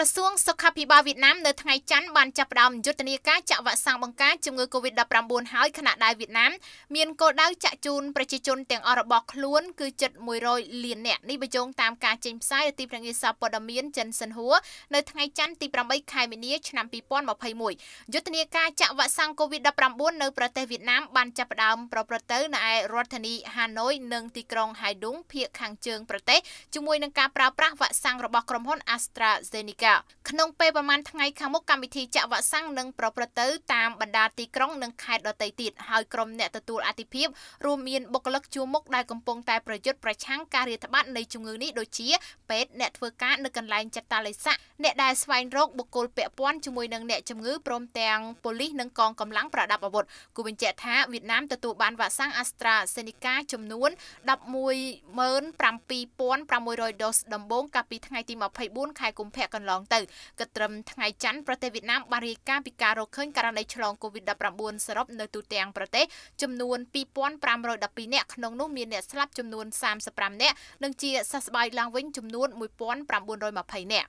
ក្រសួងសុខាភិបាលវៀតណាមនៅថ្ងៃច័ន្ទបានចាប់ផ្ដើមយុទ្ធនាការចាក់វ៉ាក់សាំងបង្ការជំងឺ Covid-19 ហើយខណៈដែលវៀតណាមមានគោលដៅចាក់ជូនប្រជាជនទាំងអស់របស់ខ្លួនគឺជិត100លាននាក់នេះបញ្ជូងតាមការចេញផ្សាយរបស់ទីភ្នាក់ងារសារព័ត៌មានចិនសិនហួរនៅថ្ងៃច័ន្ទទី8ខែមីនាឆ្នាំ2021យុទ្ធនាការចាក់វ៉ាក់សាំង Covid-19 នៅប្រទេសវៀតណាមបានចាប់ផ្ដើមប្រព្រឹត្តទៅនៅឯរដ្ឋធានីហាណូយនិងទីក្រុងហៃដុងភាគខាងជើងប្រទេសជាមួយនឹងការប្រើប្រាស់វ៉ាក់សាំងរបស់ក្រុមហ៊ុន AstraZeneca ចា៎ក្នុងពេលប្រហែលថ្ងៃខាងមុខកម្មវិធីចាក់វ៉ាក់សាំងនឹងប្រព្រឹត្តទៅតាមបណ្ដាទីក្រុងនិងខេត្តដទៃទៀតហើយក្រុមអ្នកទទួលអតិភិបរួមមានបុគ្គលិកជួរមុខដែលកំពុងតែប្រយុទ្ធប្រឆាំងការរាតត្បាតនៃជំងឺនេះដូចជាពេទ្យអ្នកធ្វើការនៅកន្លែងចាត់តាល័យស័កអ្នកដែលស្វែងរកបុគ្គលពាក់ព័ន្ធជាមួយនឹងអ្នកជំងឺព្រមទាំងប៉ូលីសនិងកងកម្លាំងប្រដាប់អាវុធគូបញ្ជាក់ថាវៀតណាមទទួលបានវ៉ាក់សាំង AstraZeneca ចំនួន117,600ដូសដំបូងកាលពីថ្ងៃទី24ខែកុម្ភៈកន្លងងទៅគិតត្រឹមថ្ងៃច័ន្ទប្រទេសវៀតណាមបានរាយការណ៍ពីការរកឃើញករណីឆ្លង COVID-19 សរុបនៅទូទាំងប្រទេសចំនួន2512នាក់ក្នុងនោះមានអ្នកស្លាប់ចំនួន35នាក់និងជាសះស្បើយឡើងវិញចំនួន1920នាក់